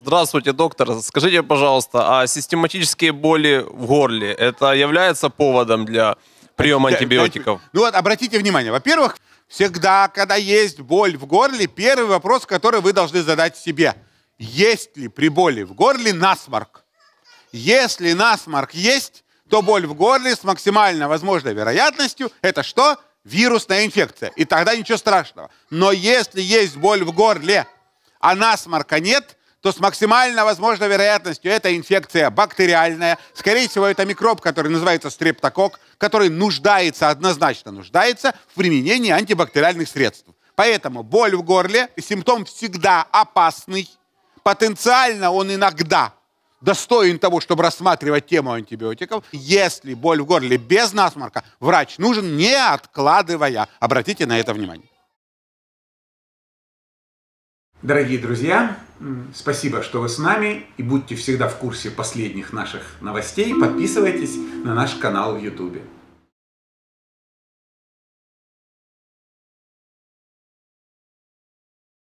Здравствуйте, доктор. Скажите, пожалуйста, а систематические боли в горле, это является поводом для приема антибиотиков? Ну вот, обратите внимание. Во-первых, всегда, когда есть боль в горле, первый вопрос, который вы должны задать себе. Есть ли при боли в горле насморк? Если насморк есть, то боль в горле с максимально возможной вероятностью – это что? вирусная инфекция, и тогда ничего страшного. Но если есть боль в горле, а насморка нет, то с максимально возможной вероятностью эта инфекция бактериальная. Скорее всего, это микроб, который называется стрептокок, который нуждается, однозначно нуждается в применении антибактериальных средств. Поэтому боль в горле, симптом всегда опасный. Потенциально он иногда достоин того, чтобы рассматривать тему антибиотиков. Если боль в горле без насморка, врач нужен не откладывая. Обратите на это внимание. Дорогие друзья, спасибо, что вы с нами и будьте всегда в курсе последних наших новостей. Подписывайтесь на наш канал в YouTube.